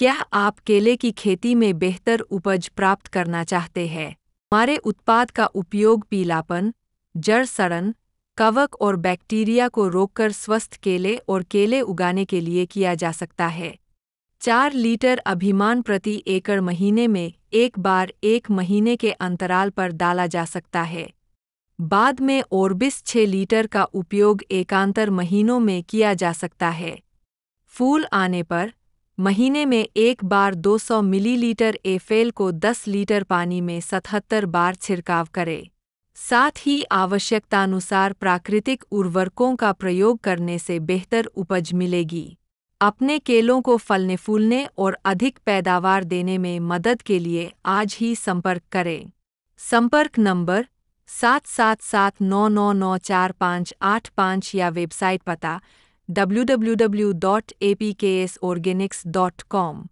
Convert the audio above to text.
क्या आप केले की खेती में बेहतर उपज प्राप्त करना चाहते हैं हमारे उत्पाद का उपयोग पीलापन जड़ सड़न कवक और बैक्टीरिया को रोककर स्वस्थ केले और केले उगाने के लिए किया जा सकता है चार लीटर अभिमान प्रति एकड़ महीने में एक बार एक महीने के अंतराल पर डाला जा सकता है बाद में और बीस छः लीटर का उपयोग एकांतर महीनों में किया जा सकता है फूल आने पर महीने में एक बार 200 मिलीलीटर एफेल को 10 लीटर पानी में 77 बार छिड़काव करें साथ ही आवश्यकतानुसार प्राकृतिक उर्वरकों का प्रयोग करने से बेहतर उपज मिलेगी अपने केलों को फलने फूलने और अधिक पैदावार देने में मदद के लिए आज ही संपर्क करें संपर्क नंबर सात सात सात नौ नौ नौ चार पाँच आठ पाँच या वेबसाइट पता www.apksorganics.com